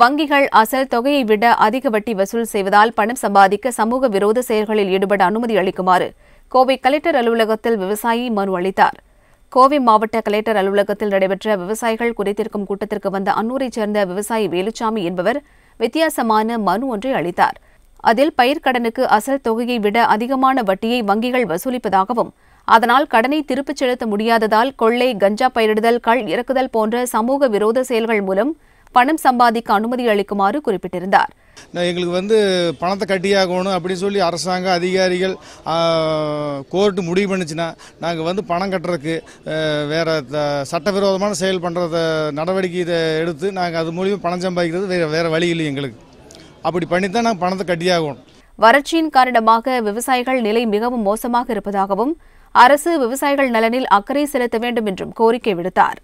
வங்கிகள் அசல் தொகையை விட அதிக வட்டி வசூல் செய்வதால் பணம் சம்பாதிக்க சமூக விரோத செயல்களில் ஈடுபட அனுமதி அளிக்குமாறு கோவை கலெக்டர் அலுவலகத்தில் விவசாயி மனு அளித்தார் கோவை மாவட்ட கலெக்டர் அலுவலகத்தில் நடைபெற்ற விவசாயிகள் குறைத்திருக்கும் கூட்டத்திற்கு வந்த அன்னூரைச் சேர்ந்த விவசாயி வேலுச்சாமி என்பவர் வித்தியாசமான மனு ஒன்றை அளித்தார் அதில் பயிர்க்கடனுக்கு அசல் தொகையை விட அதிகமான வட்டியை வங்கிகள் வசூலிப்பதாகவும் அதனால் கடனை திருப்பிச் செலுத்த முடியாததால் கொள்ளை கஞ்சா பயிரிடுதல் கள் இறக்குதல் போன்ற சமூக விரோத செயல்கள் மூலம் பணம் சம்பாதிக்க அனுமதி அளிக்குமாறு குறிப்பிட்டிருந்தார் எங்களுக்கு வந்து பணத்தை கட்டியாகணும் அப்படின்னு சொல்லி அரசாங்க அதிகாரிகள் கோர்ட்டு முடிவு பண்ணிச்சுன்னா நாங்கள் வந்து பணம் கட்டுறதுக்கு வேறு சட்டவிரோதமான செயல் பண்ணுறத நடவடிக்கை இதை எடுத்து நாங்கள் அது மூலியமாக பணம் சம்பாதிக்கிறது வேறு வேறு வழி இல்லை எங்களுக்கு அப்படி பண்ணி தான் நாங்கள் பணத்தை கட்டியாகணும் வறட்சியின் காரணமாக விவசாயிகள் நிலை மிகவும் மோசமாக இருப்பதாகவும் அரசு விவசாயிகள் நலனில் அக்கறை செலுத்த வேண்டும் என்றும் கோரிக்கை விடுத்தார்